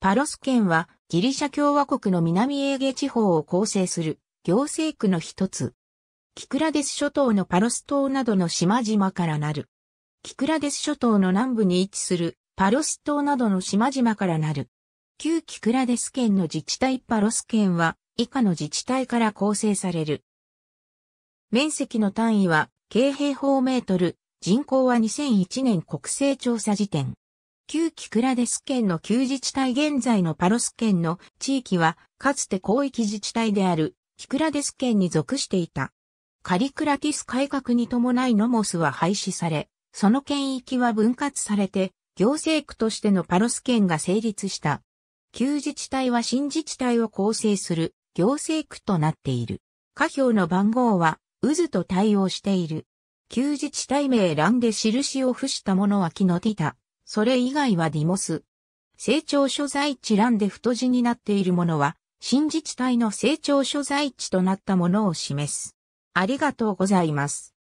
パロス県はギリシャ共和国の南エーゲ地方を構成する行政区の一つ。キクラデス諸島のパロス島などの島々からなる。キクラデス諸島の南部に位置するパロス島などの島々からなる。旧キクラデス県の自治体パロス県は以下の自治体から構成される。面積の単位は、京平方メートル、人口は2001年国勢調査時点。旧キクラデス県の旧自治体現在のパロス県の地域は、かつて広域自治体である、キクラデス県に属していた。カリクラティス改革に伴いノモスは廃止され、その県域は分割されて、行政区としてのパロス県が成立した。旧自治体は新自治体を構成する行政区となっている。下表の番号は渦と対応している。旧自治体名欄で印を付したものはキノティタ。それ以外はディモス。成長所在地欄で太字になっているものは、新自治体の成長所在地となったものを示す。ありがとうございます。